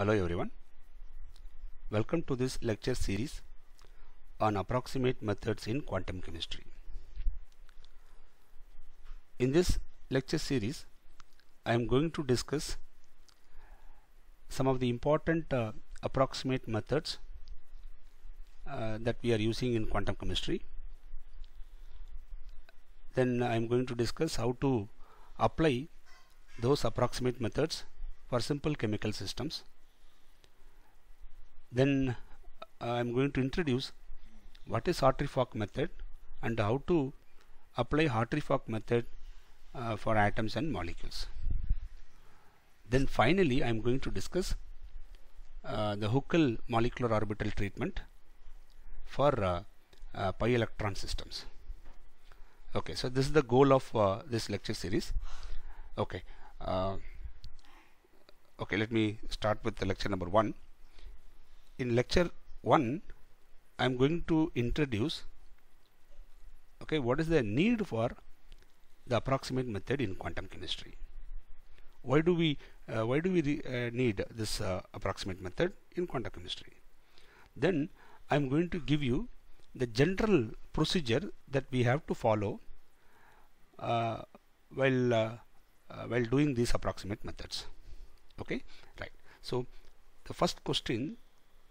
Hello everyone. Welcome to this lecture series on approximate methods in quantum chemistry. In this lecture series, I am going to discuss some of the important uh, approximate methods uh, that we are using in quantum chemistry. Then I am going to discuss how to apply those approximate methods for simple chemical systems then uh, I'm going to introduce what is Hartree-Fock method and how to apply Hartree-Fock method uh, for atoms and molecules. Then finally I'm going to discuss uh, the Huckel molecular orbital treatment for uh, uh, pi electron systems. Okay, so this is the goal of uh, this lecture series. Okay, uh, okay, let me start with the lecture number one in lecture 1 I'm going to introduce okay what is the need for the approximate method in quantum chemistry why do we uh, why do we uh, need this uh, approximate method in quantum chemistry then I'm going to give you the general procedure that we have to follow uh, while uh, uh, while doing these approximate methods okay right so the first question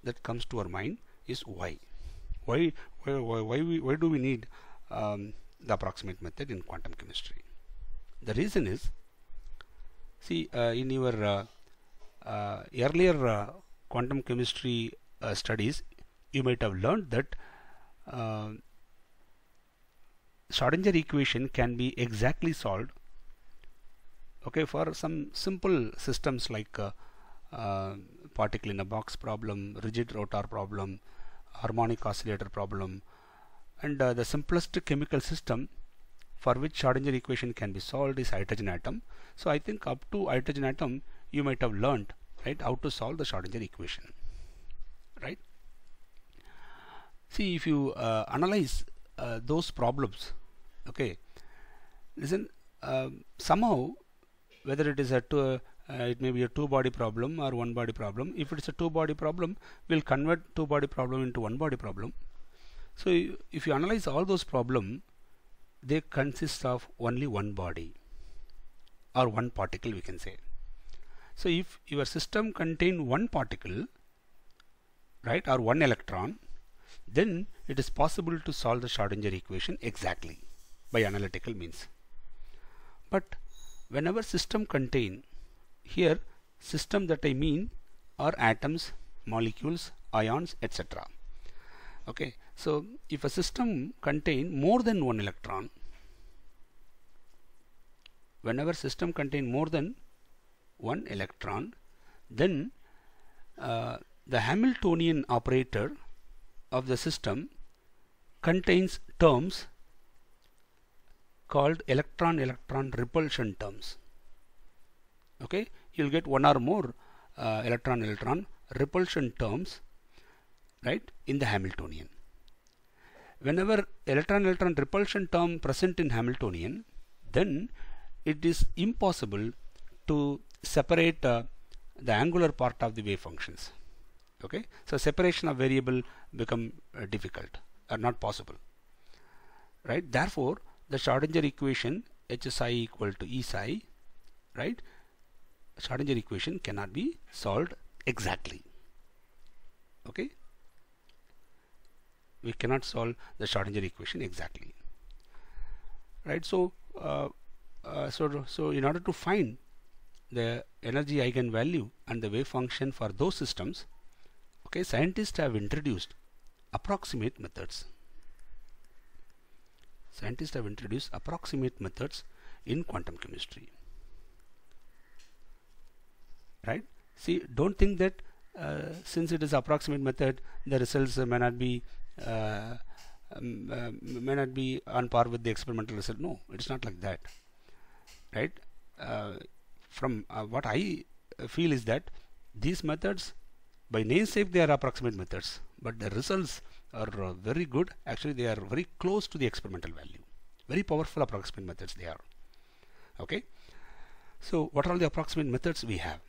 that comes to our mind is why. Why why why, we, why do we need um, the approximate method in quantum chemistry? The reason is, see uh, in your uh, uh, earlier uh, quantum chemistry uh, studies, you might have learned that um, Schrodinger equation can be exactly solved okay for some simple systems like uh, uh, particle in a box problem, rigid rotor problem, harmonic oscillator problem and uh, the simplest chemical system for which Schrodinger equation can be solved is hydrogen atom. So I think up to hydrogen atom you might have learned right how to solve the Schrodinger equation right. See if you uh, analyze uh, those problems okay listen um, somehow whether it is a, to uh, uh, it may be a two body problem or one body problem if it's a two body problem we'll convert two body problem into one body problem so if you analyze all those problem they consist of only one body or one particle we can say so if your system contain one particle right or one electron then it is possible to solve the Schrodinger equation exactly by analytical means but whenever system contain here system that I mean are atoms, molecules, ions, etc. Okay, so if a system contain more than one electron, whenever system contain more than one electron, then uh, the Hamiltonian operator of the system contains terms called electron electron repulsion terms okay you'll get one or more uh, electron electron repulsion terms right in the Hamiltonian. Whenever electron electron repulsion term present in Hamiltonian then it is impossible to separate uh, the angular part of the wave functions okay so separation of variable become uh, difficult or uh, not possible right therefore the Schrodinger equation h psi equal to E psi right Schrodinger equation cannot be solved exactly okay we cannot solve the Schrodinger equation exactly right so uh, uh, so so in order to find the energy eigenvalue and the wave function for those systems okay scientists have introduced approximate methods scientists have introduced approximate methods in quantum chemistry right see don't think that uh, since it is approximate method the results uh, may not be uh, um, uh, may not be on par with the experimental result no it's not like that right uh, from uh, what I feel is that these methods by namesake they are approximate methods but the results are very good actually they are very close to the experimental value very powerful approximate methods they are okay so what are all the approximate methods we have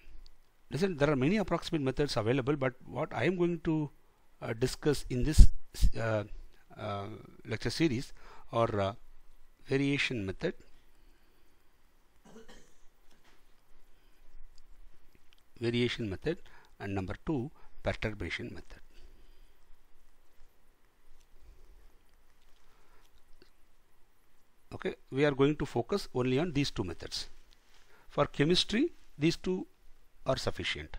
listen there are many approximate methods available but what I am going to uh, discuss in this uh, uh, lecture series are uh, variation method variation method and number two perturbation method okay we are going to focus only on these two methods for chemistry these two are sufficient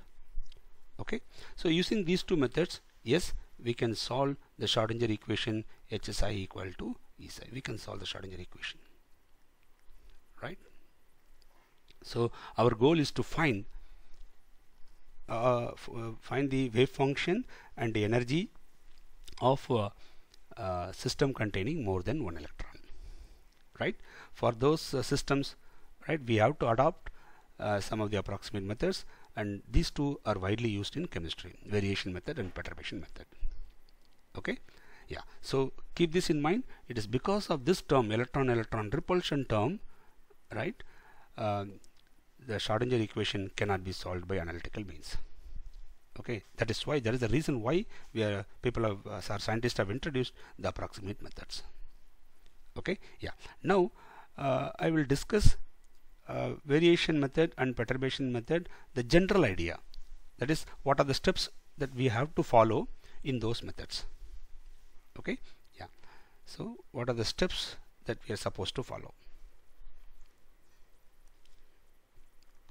okay so using these two methods yes we can solve the Schrodinger equation HSI equal to ESI we can solve the Schrodinger equation right so our goal is to find uh, uh find the wave function and the energy of a, uh, uh, system containing more than one electron right for those uh, systems right we have to adopt uh, some of the approximate methods and these two are widely used in chemistry variation method and perturbation method okay yeah so keep this in mind it is because of this term electron electron repulsion term right uh, the Schrodinger equation cannot be solved by analytical means okay that is why there is the reason why we are people of uh, our scientists have introduced the approximate methods okay yeah now uh, I will discuss uh, variation method and perturbation method the general idea that is what are the steps that we have to follow in those methods okay yeah so what are the steps that we are supposed to follow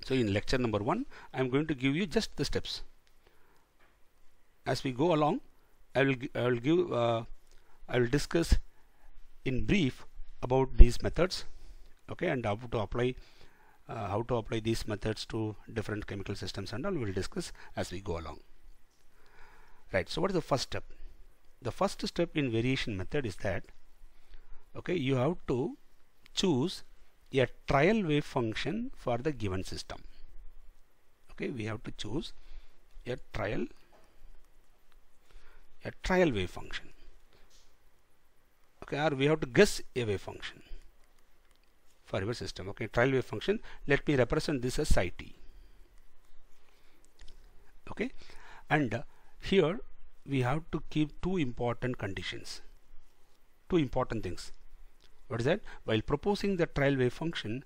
so in lecture number one I'm going to give you just the steps as we go along I will I will give uh, I will discuss in brief about these methods okay and how to apply uh, how to apply these methods to different chemical systems and all we'll discuss as we go along right so what is the first step the first step in variation method is that okay you have to choose a trial wave function for the given system okay we have to choose a trial a trial wave function okay or we have to guess a wave function for your system. Okay, trial wave function. Let me represent this as psi Okay, and uh, here we have to keep two important conditions. Two important things. What is that? While proposing the trial wave function,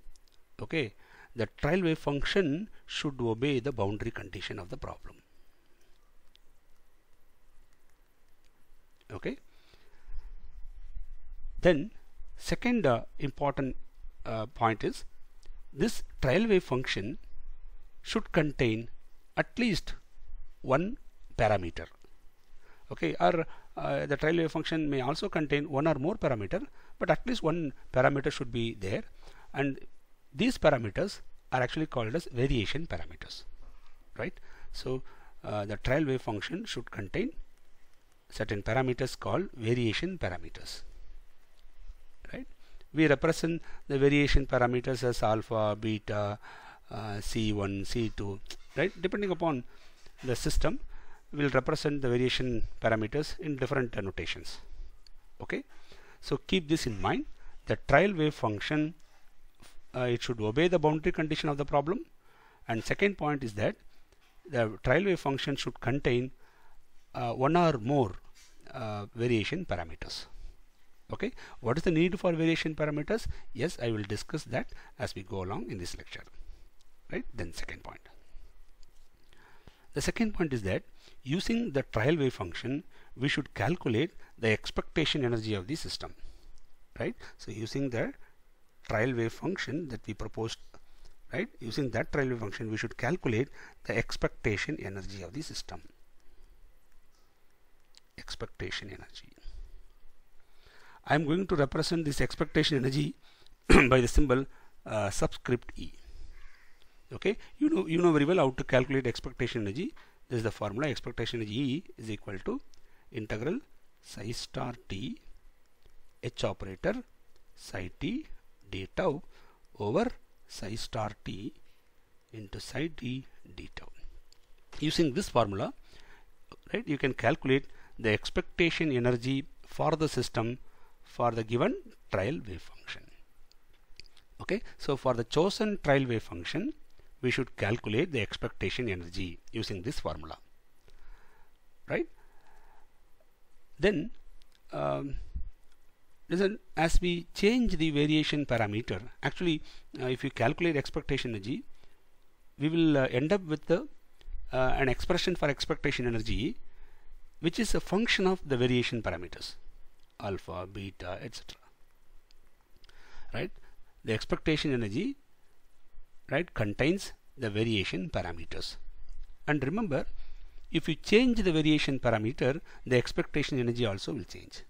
okay, the trial wave function should obey the boundary condition of the problem. Okay. Then second uh, important uh, point is this trial wave function should contain at least one parameter okay or uh, the trial wave function may also contain one or more parameter but at least one parameter should be there and these parameters are actually called as variation parameters right so uh, the trial wave function should contain certain parameters called variation parameters we represent the variation parameters as alpha, beta, uh, C1, C2, right? Depending upon the system, we'll represent the variation parameters in different notations. Okay, so keep this in mind. The trial wave function, uh, it should obey the boundary condition of the problem. And second point is that the trial wave function should contain uh, one or more uh, variation parameters okay what is the need for variation parameters yes I will discuss that as we go along in this lecture right then second point the second point is that using the trial wave function we should calculate the expectation energy of the system right so using the trial wave function that we proposed right using that trial wave function we should calculate the expectation energy of the system expectation energy I am going to represent this expectation energy by the symbol uh, subscript E. Okay, you know you know very well how to calculate expectation energy. This is the formula expectation energy E is equal to integral psi star t h operator psi t d tau over psi star t into psi t d tau. Using this formula, right, you can calculate the expectation energy for the system for the given trial wave function. Okay, so for the chosen trial wave function, we should calculate the expectation energy using this formula. Right? Then, um, listen, as we change the variation parameter, actually, uh, if you calculate expectation energy, we will uh, end up with the, uh, an expression for expectation energy, which is a function of the variation parameters alpha, beta, etc. Right? The expectation energy right contains the variation parameters. And remember, if you change the variation parameter, the expectation energy also will change.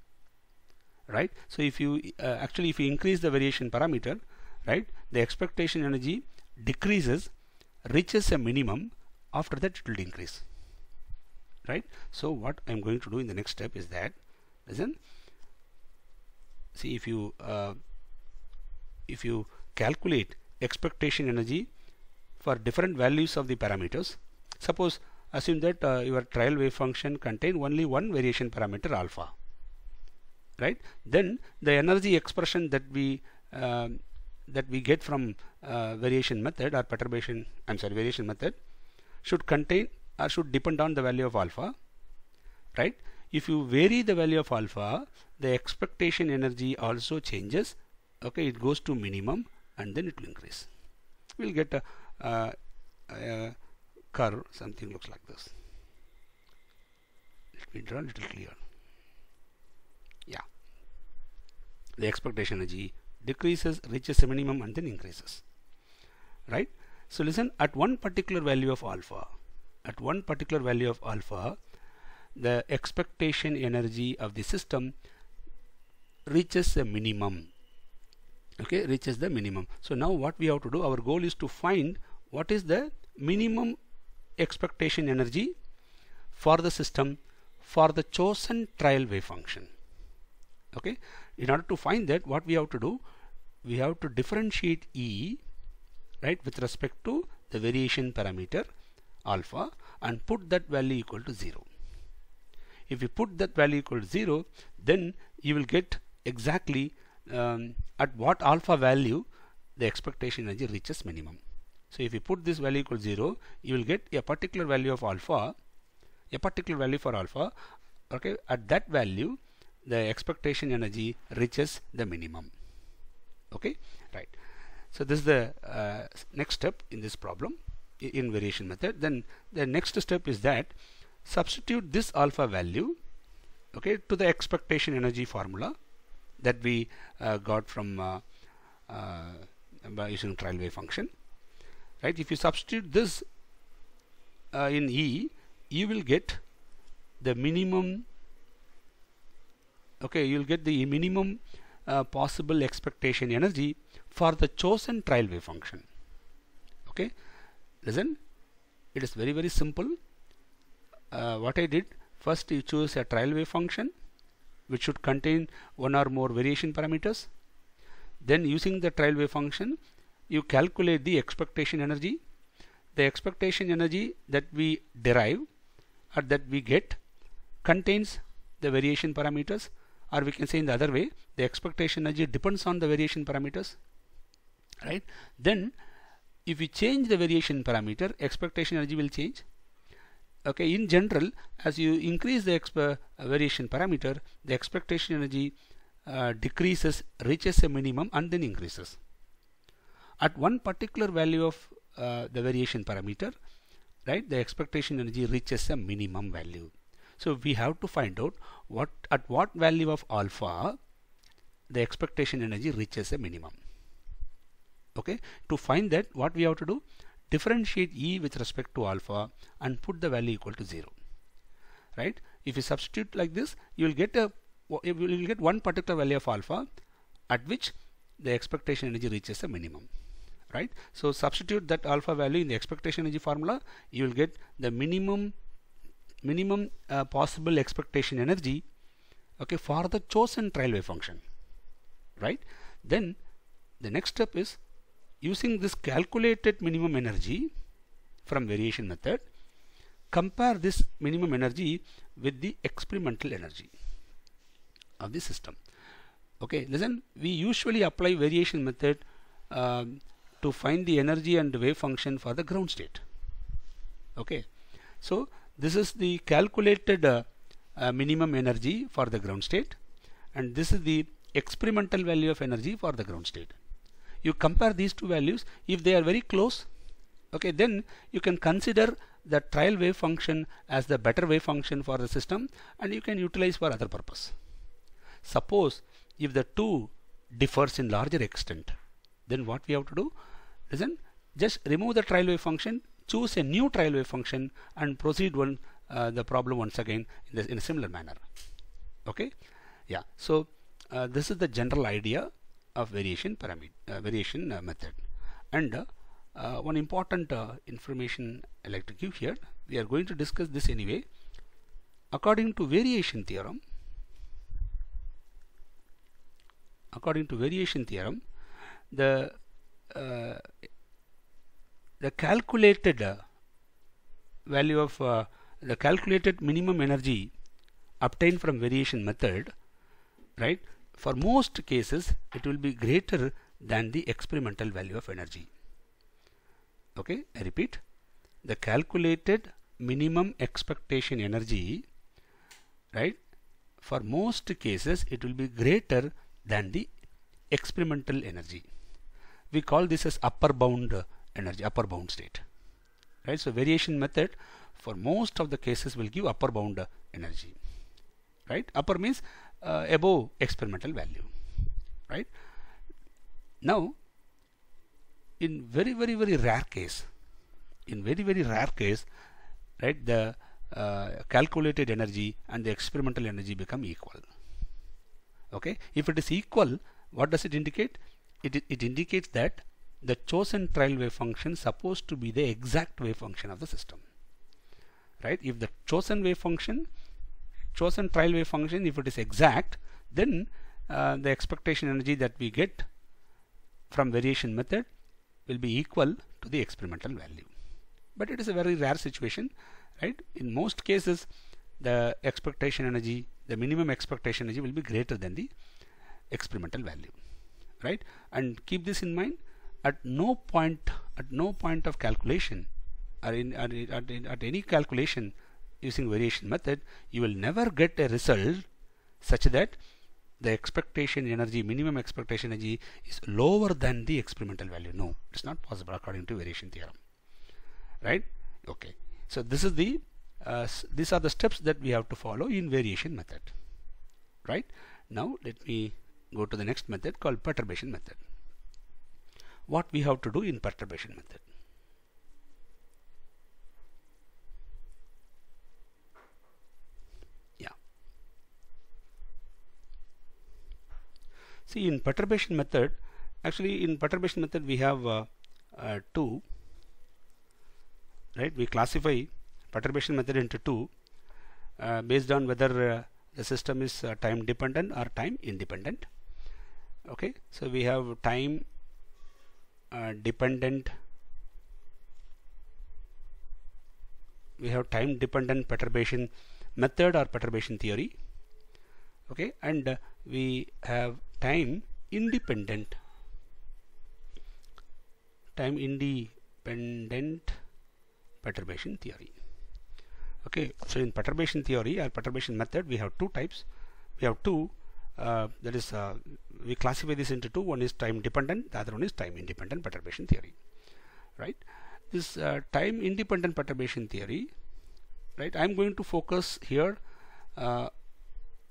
Right? So if you uh, actually if you increase the variation parameter, right, the expectation energy decreases, reaches a minimum, after that it will increase right so what I'm going to do in the next step is that listen see if you uh, if you calculate expectation energy for different values of the parameters suppose assume that uh, your trial wave function contain only one variation parameter alpha right then the energy expression that we uh, that we get from uh, variation method or perturbation I'm sorry variation method should contain or should depend on the value of alpha right if you vary the value of alpha the expectation energy also changes okay it goes to minimum and then it will increase we'll get a, a curve something looks like this let me draw a little clear yeah the expectation energy decreases reaches a minimum and then increases right so listen at one particular value of alpha at one particular value of alpha the expectation energy of the system reaches a minimum okay reaches the minimum so now what we have to do our goal is to find what is the minimum expectation energy for the system for the chosen trial wave function okay in order to find that what we have to do we have to differentiate E right with respect to the variation parameter alpha and put that value equal to 0 if you put that value equal to 0 then you will get exactly um, at what alpha value the expectation energy reaches minimum. So if you put this value equal 0, you will get a particular value of alpha, a particular value for alpha, okay, at that value the expectation energy reaches the minimum. Okay, right. So this is the uh, next step in this problem in variation method. Then the next step is that substitute this alpha value okay to the expectation energy formula that we uh, got from uh, uh, by using trial wave function right if you substitute this uh, in E you will get the minimum okay you'll get the minimum uh, possible expectation energy for the chosen trial wave function okay listen it is very very simple uh, what I did first you choose a trial wave function which should contain one or more variation parameters. Then using the trial wave function, you calculate the expectation energy. The expectation energy that we derive or that we get contains the variation parameters or we can say in the other way, the expectation energy depends on the variation parameters. Right? Then if we change the variation parameter, expectation energy will change okay in general as you increase the uh, variation parameter the expectation energy uh, decreases reaches a minimum and then increases at one particular value of uh, the variation parameter right the expectation energy reaches a minimum value so we have to find out what at what value of alpha the expectation energy reaches a minimum okay to find that what we have to do differentiate e with respect to alpha and put the value equal to 0 right if you substitute like this you will get a you will get one particular value of alpha at which the expectation energy reaches a minimum right so substitute that alpha value in the expectation energy formula you will get the minimum minimum uh, possible expectation energy okay for the chosen trial wave function right then the next step is using this calculated minimum energy from variation method, compare this minimum energy with the experimental energy of the system. Okay, listen, we usually apply variation method um, to find the energy and wave function for the ground state. Okay, so this is the calculated uh, uh, minimum energy for the ground state and this is the experimental value of energy for the ground state you compare these two values if they are very close okay then you can consider the trial wave function as the better wave function for the system and you can utilize for other purpose suppose if the two differs in larger extent then what we have to do listen just remove the trial wave function choose a new trial wave function and proceed one uh, the problem once again in, this, in a similar manner okay yeah so uh, this is the general idea of variation parameter uh, variation uh, method and uh, uh, one important uh, information electric like here we are going to discuss this anyway according to variation theorem according to variation theorem the the calculated value of the calculated minimum energy obtained from variation method right for most cases it will be greater than the experimental value of energy. Okay, I repeat, the calculated minimum expectation energy, right, for most cases it will be greater than the experimental energy. We call this as upper bound energy, upper bound state. Right, so variation method for most of the cases will give upper bound energy right upper means uh, above experimental value right now in very very very rare case in very very rare case right the uh, calculated energy and the experimental energy become equal okay if it is equal what does it indicate it, it indicates that the chosen trial wave function supposed to be the exact wave function of the system right if the chosen wave function chosen trial wave function if it is exact then uh, the expectation energy that we get from variation method will be equal to the experimental value but it is a very rare situation right in most cases the expectation energy the minimum expectation energy will be greater than the experimental value right and keep this in mind at no point at no point of calculation or in, or in, in, at any calculation using variation method, you will never get a result such that the expectation energy, minimum expectation energy is lower than the experimental value. No, it's not possible according to variation theorem. Right? Okay. So this is the uh, these are the steps that we have to follow in variation method. Right? Now let me go to the next method called perturbation method. What we have to do in perturbation method. See in perturbation method, actually in perturbation method we have uh, uh, two, right? We classify perturbation method into two uh, based on whether uh, the system is uh, time dependent or time independent. Okay, so we have time uh, dependent we have time dependent perturbation method or perturbation theory okay and uh, we have time independent time independent perturbation theory okay so in perturbation theory or perturbation method we have two types we have two uh, that is uh, we classify this into two one is time dependent the other one is time independent perturbation theory right this uh, time independent perturbation theory right I'm going to focus here uh,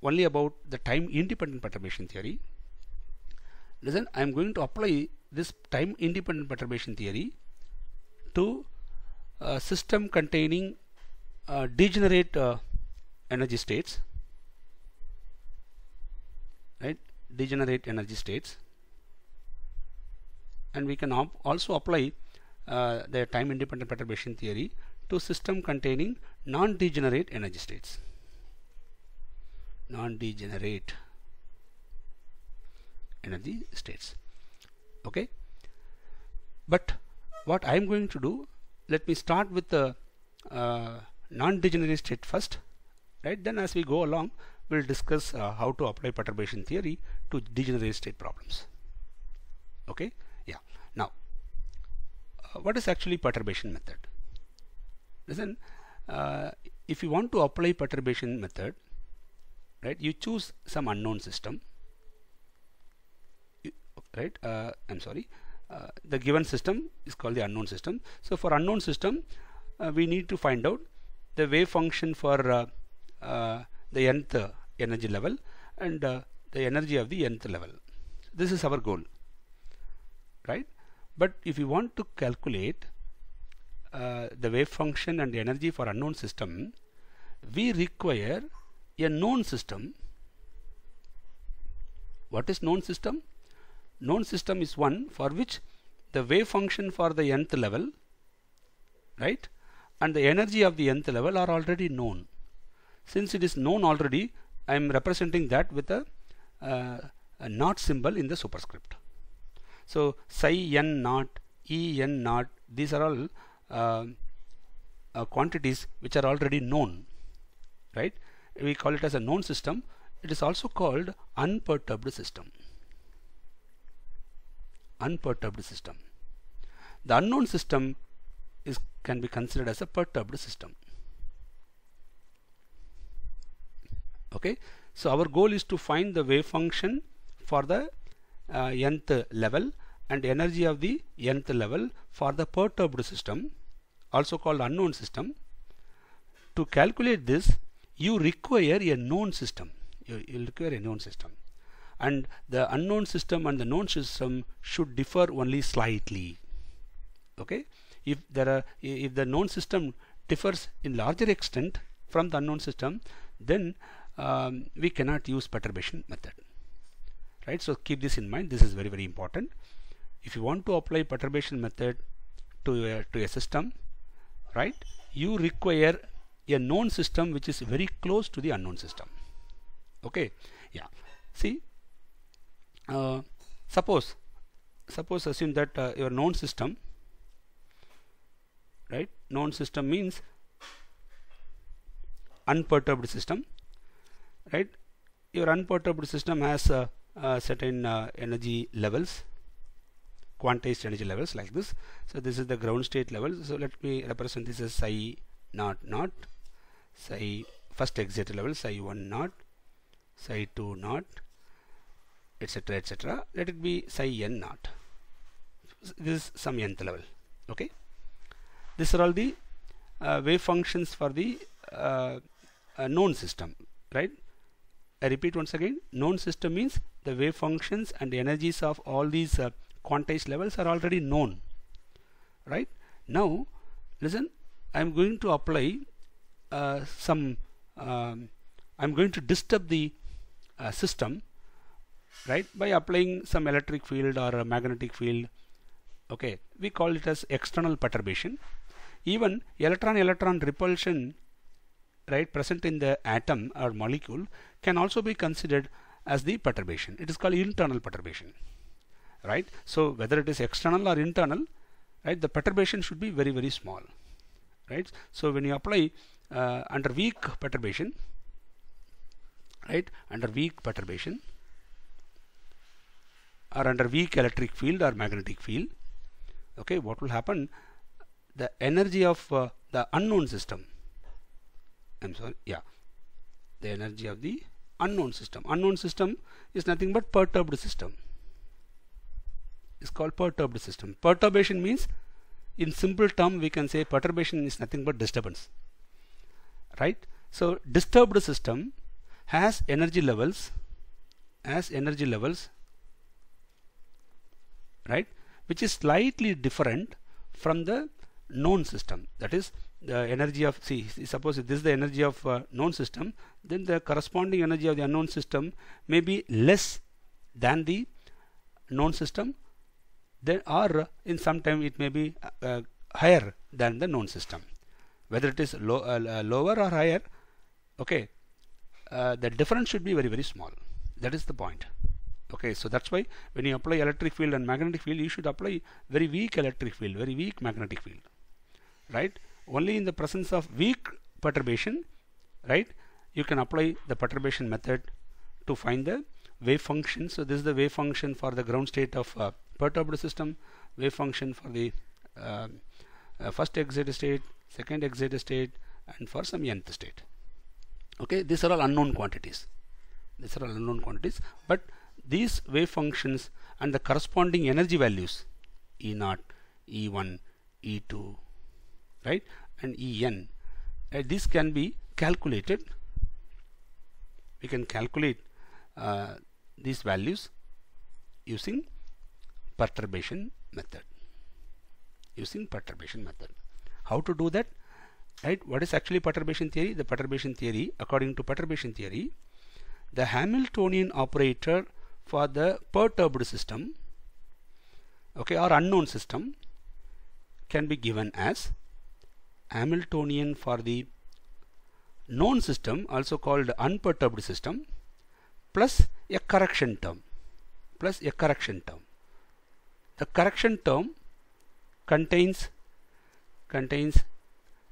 only about the time independent perturbation theory listen I am going to apply this time independent perturbation theory to a uh, system containing uh, degenerate uh, energy states right degenerate energy states and we can also apply uh, the time independent perturbation theory to system containing non-degenerate energy states non-degenerate energy states okay but what I'm going to do let me start with the uh, non-degenerate state first right then as we go along we'll discuss uh, how to apply perturbation theory to degenerate state problems okay yeah now uh, what is actually perturbation method listen uh, if you want to apply perturbation method right you choose some unknown system right uh, I'm sorry uh, the given system is called the unknown system so for unknown system uh, we need to find out the wave function for uh, uh, the nth energy level and the energy of the nth level this is our goal right but if you want to calculate uh, the wave function and the energy for unknown system we require a known system what is known system known system is one for which the wave function for the nth level right and the energy of the nth level are already known since it is known already I am representing that with a, uh, a not symbol in the superscript so psi n naught e n naught these are all uh, uh, quantities which are already known right we call it as a known system it is also called unperturbed system unperturbed system. The unknown system is can be considered as a perturbed system. Okay, so our goal is to find the wave function for the uh, nth level and energy of the nth level for the perturbed system also called unknown system. To calculate this you require a known system. You, you require a known system and the unknown system and the known system should differ only slightly okay if there are if the known system differs in larger extent from the unknown system then um, we cannot use perturbation method right so keep this in mind this is very very important if you want to apply perturbation method to a, to a system right you require a known system which is very close to the unknown system okay yeah see uh, suppose suppose assume that uh, your known system right known system means unperturbed system right your unperturbed system has uh, uh, certain uh, energy levels quantized energy levels like this so this is the ground state level so let me represent this as psi naught naught psi first exit level psi 1 naught psi 2 naught etc etc let it be psi n naught this is some nth level okay these are all the uh, wave functions for the uh, uh, known system right I repeat once again known system means the wave functions and the energies of all these uh, quantized levels are already known right now listen I'm going to apply uh, some um, I'm going to disturb the uh, system right by applying some electric field or a magnetic field okay we call it as external perturbation even electron electron repulsion right present in the atom or molecule can also be considered as the perturbation it is called internal perturbation right so whether it is external or internal right the perturbation should be very very small right so when you apply uh, under weak perturbation right under weak perturbation are under weak electric field or magnetic field okay what will happen the energy of uh, the unknown system I'm sorry yeah the energy of the unknown system unknown system is nothing but perturbed system It's called perturbed system perturbation means in simple term we can say perturbation is nothing but disturbance right so disturbed system has energy levels has energy levels right which is slightly different from the known system that is the energy of see suppose if this is the energy of uh, known system then the corresponding energy of the unknown system may be less than the known system then or in some time it may be uh, uh higher than the known system whether it is low, uh, uh lower or higher okay uh, the difference should be very very small that is the point okay so that's why when you apply electric field and magnetic field you should apply very weak electric field very weak magnetic field right only in the presence of weak perturbation right you can apply the perturbation method to find the wave function so this is the wave function for the ground state of uh, perturbed system wave function for the uh, uh, first exit state second exit state and for some nth state okay these are all unknown quantities these are all unknown quantities but these wave functions and the corresponding energy values E0, E1, E2, right, and En. Uh, these can be calculated. We can calculate uh, these values using perturbation method. Using perturbation method. How to do that? Right? What is actually perturbation theory? The perturbation theory, according to perturbation theory, the Hamiltonian operator for the perturbed system okay or unknown system can be given as Hamiltonian for the known system also called unperturbed system plus a correction term plus a correction term the correction term contains contains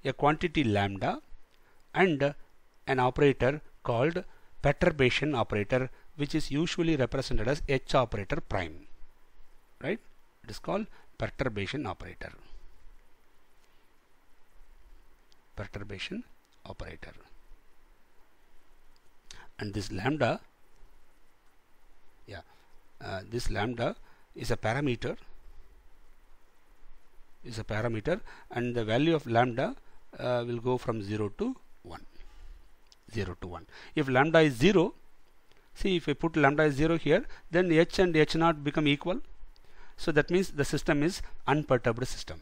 a quantity lambda and an operator called perturbation operator which is usually represented as H operator prime right it is called perturbation operator perturbation operator and this lambda yeah uh, this lambda is a parameter is a parameter and the value of lambda uh, will go from 0 to 1 0 to 1 if lambda is 0 See if we put lambda is 0 here then h and h naught become equal. So that means the system is unperturbed system.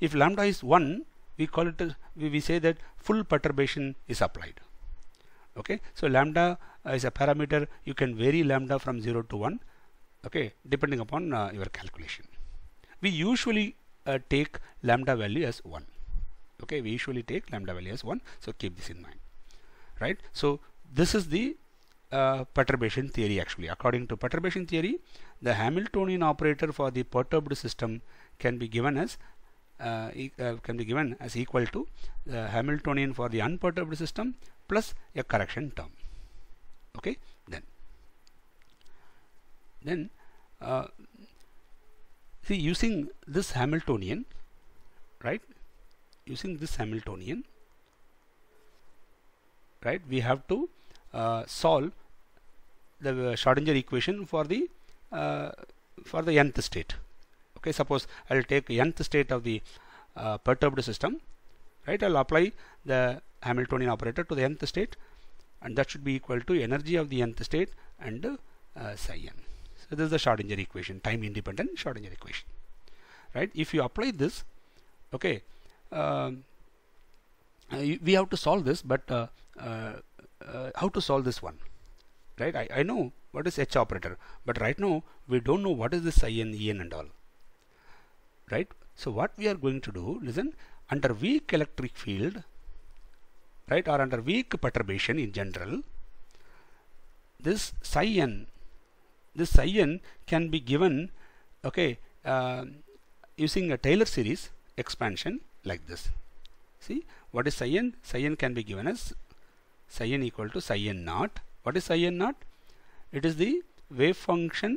If lambda is 1 we call it a, we say that full perturbation is applied. Okay, so lambda uh, is a parameter you can vary lambda from 0 to 1 okay depending upon uh, your calculation. We usually uh, take lambda value as 1 okay we usually take lambda value as 1 so keep this in mind right so this is the uh, perturbation theory actually. According to perturbation theory, the Hamiltonian operator for the perturbed system can be given as uh, e uh, can be given as equal to the Hamiltonian for the unperturbed system plus a correction term. Okay, then then uh, see using this Hamiltonian, right? Using this Hamiltonian, right? We have to uh, solve the uh, Schrodinger equation for the uh, for the nth state. Okay, suppose I'll take nth state of the uh, perturbed system, right? I'll apply the Hamiltonian operator to the nth state, and that should be equal to energy of the nth state and uh, psi n. So this is the Schrodinger equation, time-independent Schrodinger equation, right? If you apply this, okay. Um, uh, we have to solve this, but uh, how to solve this one right I, I know what is H operator but right now we don't know what is this i n e n EN and all right so what we are going to do listen under weak electric field right or under weak perturbation in general this psi n this psi n can be given okay uh, using a Taylor series expansion like this see what is psi n psi n can be given as psi n equal to psi n naught. What is psi n naught? It is the wave function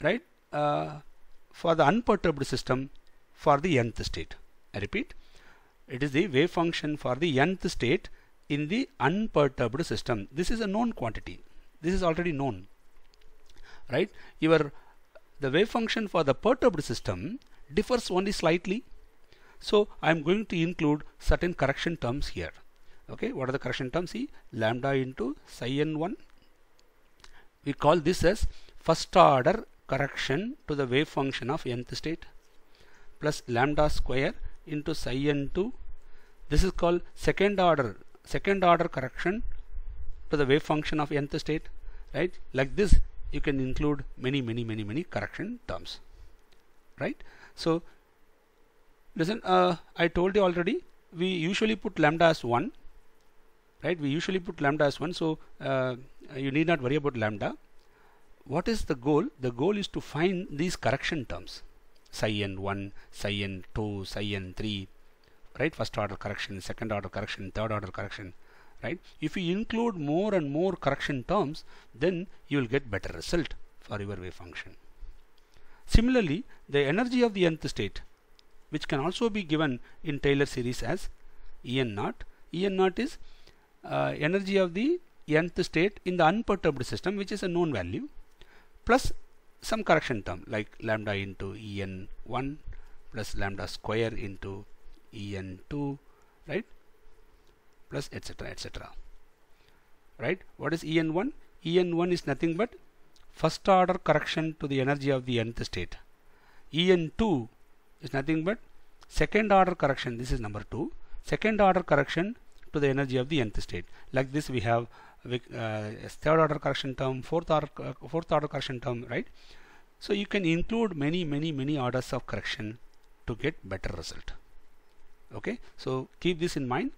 right uh, for the unperturbed system for the nth state. I repeat, it is the wave function for the nth state in the unperturbed system. This is a known quantity. This is already known. Right? Your the wave function for the perturbed system differs only slightly. So I am going to include certain correction terms here okay what are the correction terms see lambda into psi n1 we call this as first order correction to the wave function of nth state plus lambda square into psi n2 this is called second order second order correction to the wave function of nth state right like this you can include many many many many correction terms right so listen uh, I told you already we usually put lambda as 1 right we usually put lambda as 1 so uh, you need not worry about lambda what is the goal the goal is to find these correction terms psi n 1 psi n 2 psi n 3 right first order correction second order correction third order correction right if you include more and more correction terms then you will get better result for your wave function similarly the energy of the nth state which can also be given in Taylor series as en naught en naught is uh, energy of the nth state in the unperturbed system which is a known value plus some correction term like lambda into en1 plus lambda square into en2 right plus etc etc right what is en1 en1 is nothing but first order correction to the energy of the nth state en2 is nothing but second order correction this is number 2 second order correction to the energy of the nth state. Like this we have uh, uh third order correction term, fourth order, uh, fourth order correction term, right? So you can include many, many, many orders of correction to get better result. Okay, so keep this in mind.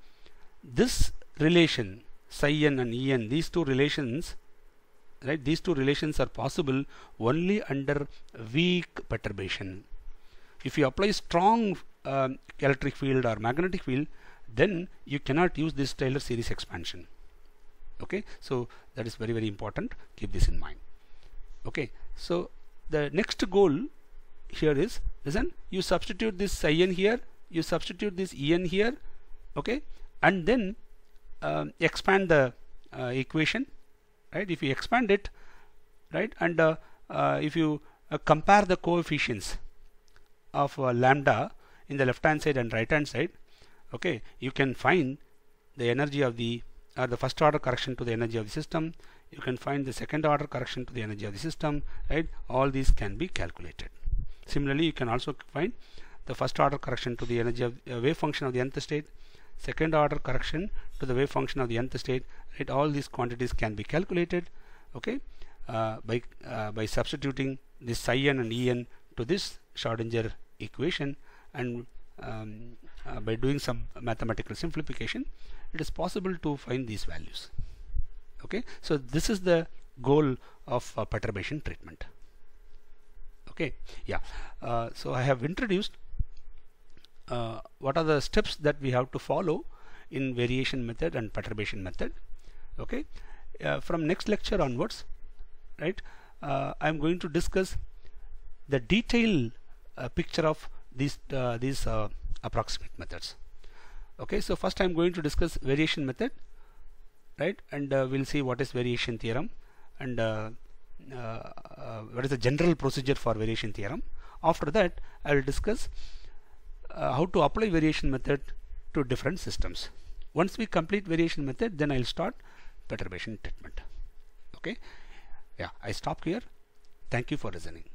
This relation, psi n and en, these two relations, right? These two relations are possible only under weak perturbation. If you apply strong um, electric field or magnetic field, then you cannot use this Taylor series expansion okay so that is very very important keep this in mind okay so the next goal here is listen you substitute this in here you substitute this en here okay and then um, expand the uh, equation right if you expand it right and uh, uh, if you uh, compare the coefficients of uh, lambda in the left hand side and right hand side okay you can find the energy of the or uh, the first order correction to the energy of the system you can find the second order correction to the energy of the system right all these can be calculated similarly you can also find the first order correction to the energy of uh, wave function of the nth state second order correction to the wave function of the nth state right all these quantities can be calculated okay uh, by uh, by substituting this psi n and en to this Schrodinger equation and um, uh, by doing some mathematical simplification it is possible to find these values okay so this is the goal of uh, perturbation treatment okay yeah uh, so I have introduced uh, what are the steps that we have to follow in variation method and perturbation method okay uh, from next lecture onwards right uh, I'm going to discuss the detailed picture of these these approximate methods okay so first I'm going to discuss variation method right and uh, we'll see what is variation theorem and uh, uh, what is the general procedure for variation theorem after that I will discuss uh, how to apply variation method to different systems once we complete variation method then I'll start perturbation treatment okay yeah I stop here thank you for listening